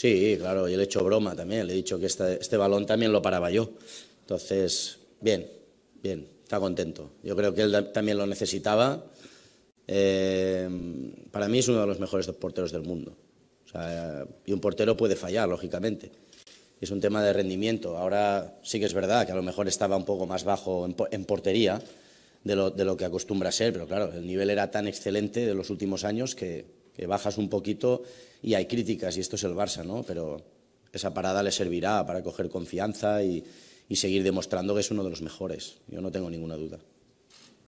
Sí, claro, y le he hecho broma también, le he dicho que este, balón también lo paraba yo. Entonces, bien, bien, está contento. Yo creo que él también lo necesitaba. Eh, para mí es uno de los mejores porteros del mundo. y un portero puede fallar, lógicamente. Es un tema de rendimiento. Ahora sí que es verdad que a lo mejor estaba un poco más bajo en, portería de lo, de lo que acostumbra a ser, pero claro, el nivel era tan excelente de los últimos años que, bajas un poquito y hay críticas, y esto es el Barça, ¿no? Pero esa parada le servirá para coger confianza y seguir demostrando que es uno de los mejores. Yo no tengo ninguna duda.